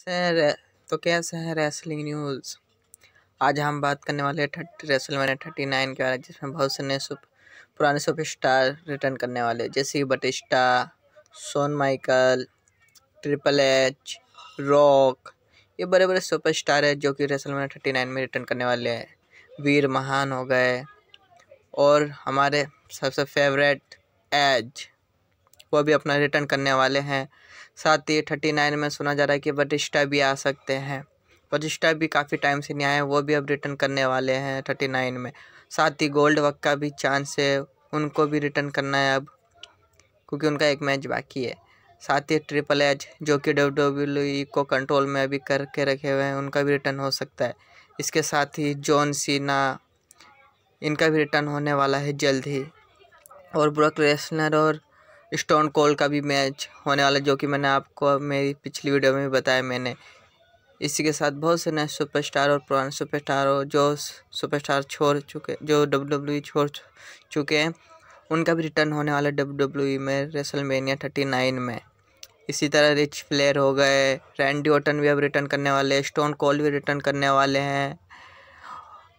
sir तो कैसे है रेसलिंग न्यूज़ आज हम बात करने वाले हैं thirty WrestleMania thirty nine के बारे में जिसमें बहुत से नए सुप पुराने सुपर स्टार रिटर्न करने वाले जैसे कि बटिस्टा सोन माइकल ट्रिपल एच रॉक ये बड़े बड़े सुपर स्टार है जो कि रेसल मैंने थर्टी नाइन में रिटर्न करने वाले हैं वीर महान हो गए और हमारे सबसे फेवरेट एज वो भी अपना रिटर्न करने वाले हैं साथ ही थर्टी नाइन में सुना जा रहा है कि वरिष्ठा भी आ सकते हैं वरिष्ठा भी काफ़ी टाइम से नहीं आए वो भी अब रिटर्न करने वाले हैं थर्टी नाइन में साथ ही गोल्ड वक का भी चांस है उनको भी रिटर्न करना है अब क्योंकि उनका एक मैच बाकी है साथ ही ट्रिपल एच जो कि डब्ल्यू e को कंट्रोल में अभी करके रखे हुए हैं उनका भी रिटर्न हो सकता है इसके साथ ही जॉन सीना इनका भी रिटर्न होने वाला है जल्द ही और ब्रोक रेसनर और स्टोन कोल का भी मैच होने वाला जो कि मैंने आपको मेरी पिछली वीडियो में भी बताया मैंने इसी के साथ बहुत से नए सुपरस्टार और पुराने सुपरस्टार और जो सुपरस्टार छोड़ चुके जो डब्ल्यू e छोड़ चुके हैं उनका भी रिटर्न होने वाला है डब्ल्यू e में रेसलमेनिया थर्टी नाइन में इसी तरह रिच फ्लेयर हो गए रैंडी ओटन भी अब रिटर्न करने वाले स्टोन कॉल भी रिटर्न करने वाले हैं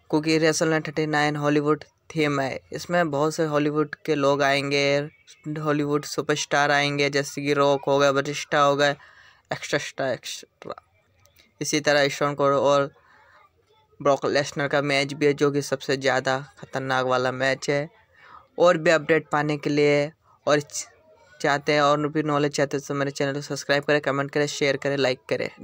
क्योंकि wrestle thirty nine Hollywood theme है इसमें बहुत से हॉलीवुड के लोग आएंगे हॉलीवुड सुपरस्टार आएंगे जैसे कि रॉक हो गए बरिष्ठा हो गए एक्स्ट्रा एक्स्ट्रा इसी तरह ईशान कौर और ब्रॉक लेसनर का मैच भी है जो कि सबसे ज़्यादा खतरनाक वाला मैच है और भी अपडेट पाने के लिए और चाहते हैं और भी नॉलेज चाहते हैं तो मेरे चैनल को सब्सक्राइब करें कमेंट करें शेयर करें लाइक करें